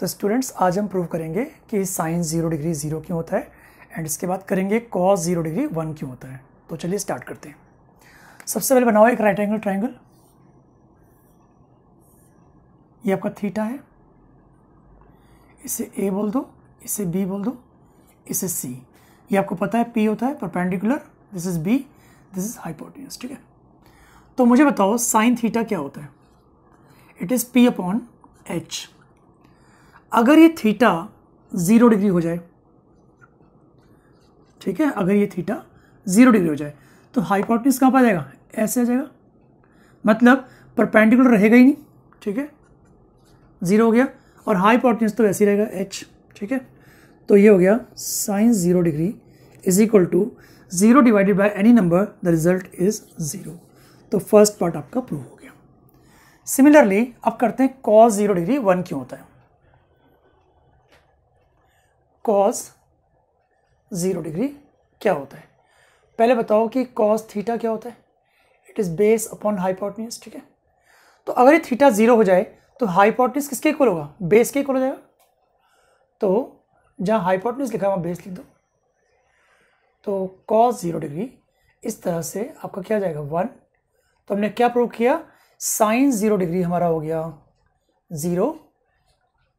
तो स्टूडेंट्स आज हम प्रूव करेंगे कि साइन ज़ीरो डिग्री ज़ीरो क्यों होता है एंड इसके बाद करेंगे कॉस ज़ीरो डिग्री वन क्यों होता है तो चलिए स्टार्ट करते हैं सबसे पहले बनाओ एक राइट एंगल ट्राइंगल ये आपका थीटा है इसे ए बोल दो इसे बी बोल दो इसे सी ये आपको पता है पी होता है perpendicular this is B this is hypotenuse ठीक है तो मुझे बताओ साइन थीटा क्या होता है it is P upon H अगर ये थीटा ज़ीरो डिग्री हो जाए ठीक है अगर ये थीटा ज़ीरो डिग्री हो जाए तो हाइपोटिस कहाँ पर आ जाएगा ऐसे आ जाएगा मतलब परपेंडिकुलर रहेगा ही नहीं ठीक है ज़ीरो हो गया और हाइपोटिस तो वैसे ही रहेगा एच ठीक है तो ये हो गया sine zero degree is equal to zero divided by any number the result is zero तो फर्स्ट पार्ट आपका प्रूव हो गया सिमिलरली अब करते हैं कॉस ज़ीरो डिग्री वन क्यों होता है कॉस ज़ीरो डिग्री क्या होता है पहले बताओ कि कॉस थीटा क्या होता है it is base upon hypotenuse ठीक है तो अगर ये थीटा ज़ीरो हो जाए तो हाइपोटनिस किसके इक्वल होगा बेस के इक्वल हो जाएगा तो जहाँ हाइपोटनिस लिखा वहाँ बेस लिख दो तो कॉस ज़ीरो डिग्री इस तरह से आपका क्या जाएगा वन तो हमने क्या प्रूव किया साइन ज़ीरो डिग्री हमारा हो गया ज़ीरो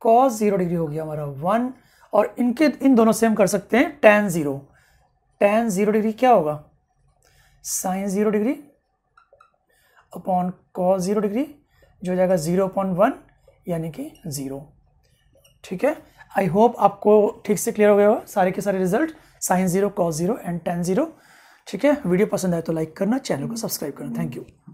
कॉस ज़ीरो डिग्री हो गया हमारा वन और इनके इन दोनों से हम कर सकते हैं tan zero tan zero degree क्या होगा sine zero degree upon cos zero degree जो हो जाएगा ज़ीरो अपॉन वन यानी कि ज़ीरो ठीक है आई होप आपको ठीक से क्लियर हो गया होगा सारे के सारे result sine zero cos zero and tan zero ठीक है वीडियो पसंद आए तो लाइक करना चैनल को सब्सक्राइब करना थैंक यू